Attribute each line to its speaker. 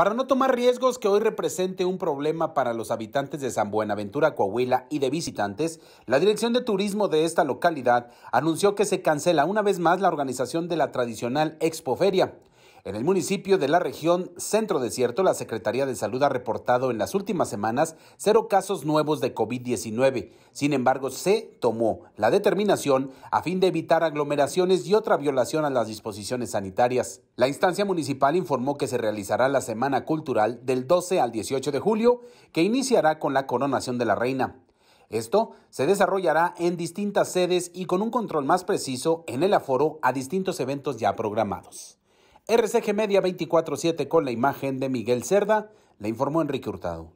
Speaker 1: Para no tomar riesgos que hoy represente un problema para los habitantes de San Buenaventura, Coahuila y de visitantes, la Dirección de Turismo de esta localidad anunció que se cancela una vez más la organización de la tradicional Expoferia. En el municipio de la región Centro Desierto, la Secretaría de Salud ha reportado en las últimas semanas cero casos nuevos de COVID-19. Sin embargo, se tomó la determinación a fin de evitar aglomeraciones y otra violación a las disposiciones sanitarias. La instancia municipal informó que se realizará la Semana Cultural del 12 al 18 de julio, que iniciará con la coronación de la reina. Esto se desarrollará en distintas sedes y con un control más preciso en el aforo a distintos eventos ya programados. RCG Media 24-7 con la imagen de Miguel Cerda, le informó Enrique Hurtado.